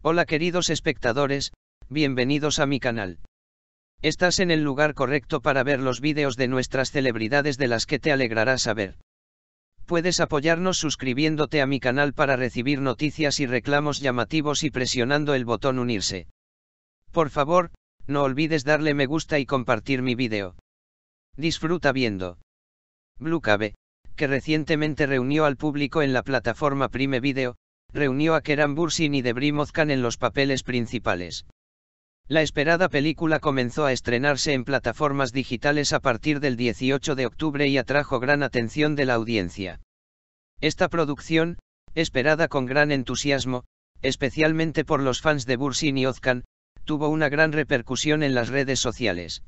Hola queridos espectadores, bienvenidos a mi canal. Estás en el lugar correcto para ver los vídeos de nuestras celebridades de las que te alegrará saber. Puedes apoyarnos suscribiéndote a mi canal para recibir noticias y reclamos llamativos y presionando el botón unirse. Por favor, no olvides darle me gusta y compartir mi vídeo. Disfruta viendo. Blue Cave, que recientemente reunió al público en la plataforma Prime Video, reunió a Keran Bursin y Debrim Ozkan en los papeles principales. La esperada película comenzó a estrenarse en plataformas digitales a partir del 18 de octubre y atrajo gran atención de la audiencia. Esta producción, esperada con gran entusiasmo, especialmente por los fans de Bursin y Ozkan, tuvo una gran repercusión en las redes sociales.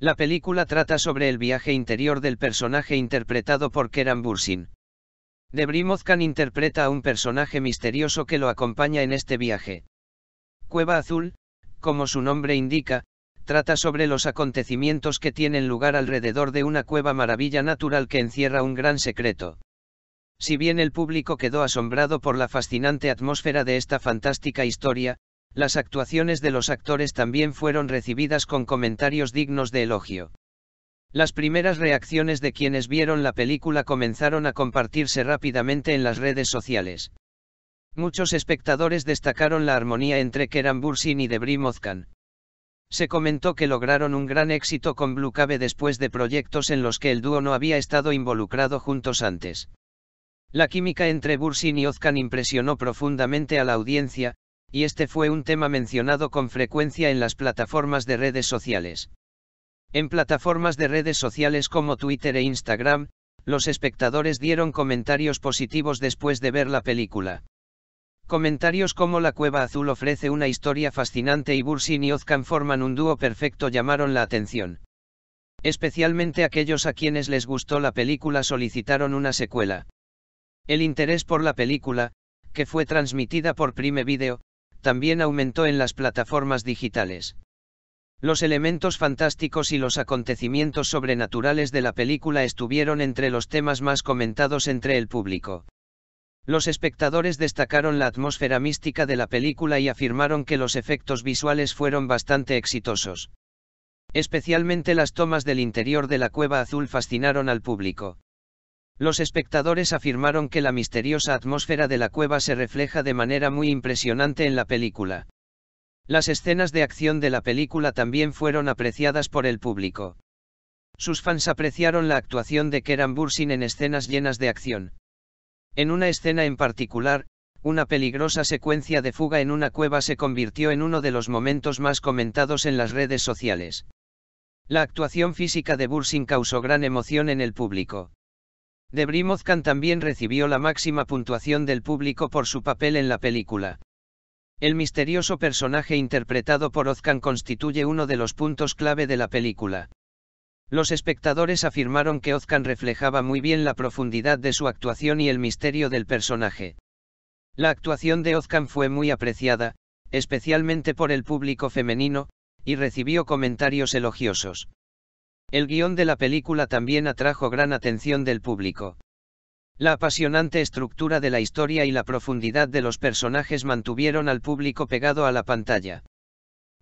La película trata sobre el viaje interior del personaje interpretado por Keran Bursin. Debry interpreta a un personaje misterioso que lo acompaña en este viaje. Cueva Azul, como su nombre indica, trata sobre los acontecimientos que tienen lugar alrededor de una cueva maravilla natural que encierra un gran secreto. Si bien el público quedó asombrado por la fascinante atmósfera de esta fantástica historia, las actuaciones de los actores también fueron recibidas con comentarios dignos de elogio. Las primeras reacciones de quienes vieron la película comenzaron a compartirse rápidamente en las redes sociales. Muchos espectadores destacaron la armonía entre Keran Bursin y Debrim Mozkan. Se comentó que lograron un gran éxito con Blue Cave después de proyectos en los que el dúo no había estado involucrado juntos antes. La química entre Bursin y Ozkan impresionó profundamente a la audiencia, y este fue un tema mencionado con frecuencia en las plataformas de redes sociales. En plataformas de redes sociales como Twitter e Instagram, los espectadores dieron comentarios positivos después de ver la película. Comentarios como La Cueva Azul ofrece una historia fascinante y Bursin y Ozkan forman un dúo perfecto llamaron la atención. Especialmente aquellos a quienes les gustó la película solicitaron una secuela. El interés por la película, que fue transmitida por Prime Video, también aumentó en las plataformas digitales. Los elementos fantásticos y los acontecimientos sobrenaturales de la película estuvieron entre los temas más comentados entre el público. Los espectadores destacaron la atmósfera mística de la película y afirmaron que los efectos visuales fueron bastante exitosos. Especialmente las tomas del interior de la cueva azul fascinaron al público. Los espectadores afirmaron que la misteriosa atmósfera de la cueva se refleja de manera muy impresionante en la película. Las escenas de acción de la película también fueron apreciadas por el público. Sus fans apreciaron la actuación de Keran Bursin en escenas llenas de acción. En una escena en particular, una peligrosa secuencia de fuga en una cueva se convirtió en uno de los momentos más comentados en las redes sociales. La actuación física de Bursin causó gran emoción en el público. Debrimozkan también recibió la máxima puntuación del público por su papel en la película. El misterioso personaje interpretado por Ozkan constituye uno de los puntos clave de la película. Los espectadores afirmaron que Ozkan reflejaba muy bien la profundidad de su actuación y el misterio del personaje. La actuación de Ozkan fue muy apreciada, especialmente por el público femenino, y recibió comentarios elogiosos. El guión de la película también atrajo gran atención del público. La apasionante estructura de la historia y la profundidad de los personajes mantuvieron al público pegado a la pantalla.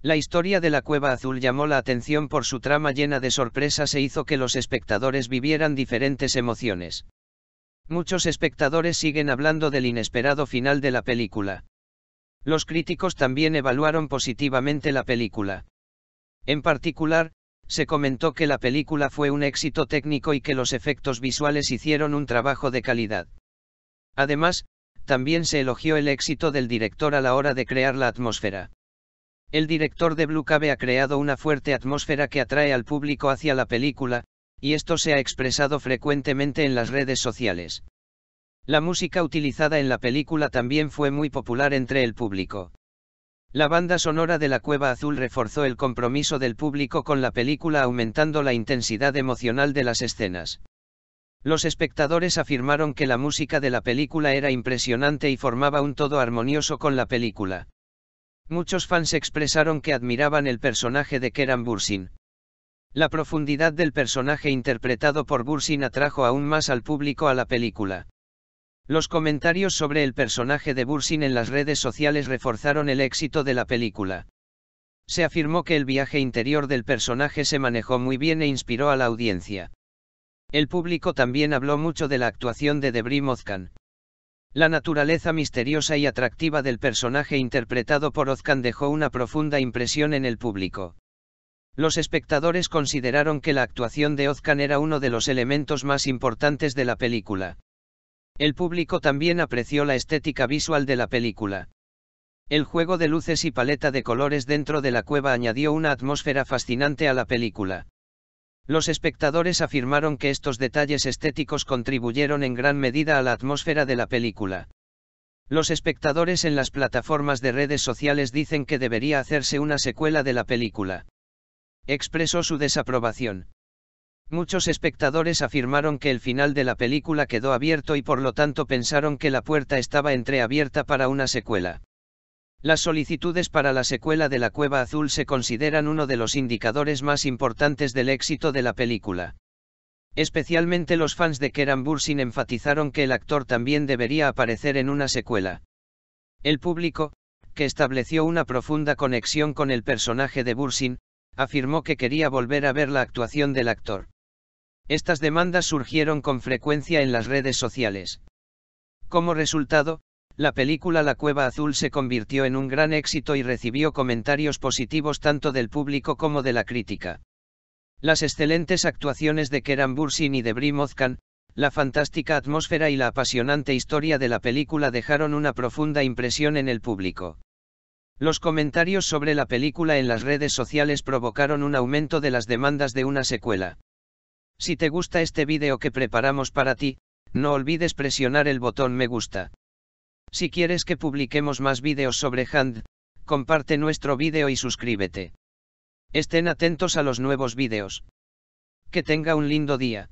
La historia de la Cueva Azul llamó la atención por su trama llena de sorpresas e hizo que los espectadores vivieran diferentes emociones. Muchos espectadores siguen hablando del inesperado final de la película. Los críticos también evaluaron positivamente la película. En particular, se comentó que la película fue un éxito técnico y que los efectos visuales hicieron un trabajo de calidad. Además, también se elogió el éxito del director a la hora de crear la atmósfera. El director de Blue Cave ha creado una fuerte atmósfera que atrae al público hacia la película, y esto se ha expresado frecuentemente en las redes sociales. La música utilizada en la película también fue muy popular entre el público. La banda sonora de La Cueva Azul reforzó el compromiso del público con la película aumentando la intensidad emocional de las escenas. Los espectadores afirmaron que la música de la película era impresionante y formaba un todo armonioso con la película. Muchos fans expresaron que admiraban el personaje de Keran Bursin. La profundidad del personaje interpretado por Bursin atrajo aún más al público a la película. Los comentarios sobre el personaje de Bursin en las redes sociales reforzaron el éxito de la película. Se afirmó que el viaje interior del personaje se manejó muy bien e inspiró a la audiencia. El público también habló mucho de la actuación de Debrim Ozkan. La naturaleza misteriosa y atractiva del personaje interpretado por Ozkan dejó una profunda impresión en el público. Los espectadores consideraron que la actuación de Ozkan era uno de los elementos más importantes de la película. El público también apreció la estética visual de la película. El juego de luces y paleta de colores dentro de la cueva añadió una atmósfera fascinante a la película. Los espectadores afirmaron que estos detalles estéticos contribuyeron en gran medida a la atmósfera de la película. Los espectadores en las plataformas de redes sociales dicen que debería hacerse una secuela de la película. Expresó su desaprobación. Muchos espectadores afirmaron que el final de la película quedó abierto y por lo tanto pensaron que la puerta estaba entreabierta para una secuela. Las solicitudes para la secuela de La Cueva Azul se consideran uno de los indicadores más importantes del éxito de la película. Especialmente los fans de Keran Bursin enfatizaron que el actor también debería aparecer en una secuela. El público, que estableció una profunda conexión con el personaje de Bursin, afirmó que quería volver a ver la actuación del actor. Estas demandas surgieron con frecuencia en las redes sociales. Como resultado, la película La Cueva Azul se convirtió en un gran éxito y recibió comentarios positivos tanto del público como de la crítica. Las excelentes actuaciones de Keran Bursin y de Brie Mozcan, la fantástica atmósfera y la apasionante historia de la película dejaron una profunda impresión en el público. Los comentarios sobre la película en las redes sociales provocaron un aumento de las demandas de una secuela. Si te gusta este vídeo que preparamos para ti, no olvides presionar el botón me gusta. Si quieres que publiquemos más vídeos sobre Hand, comparte nuestro vídeo y suscríbete. Estén atentos a los nuevos vídeos. Que tenga un lindo día.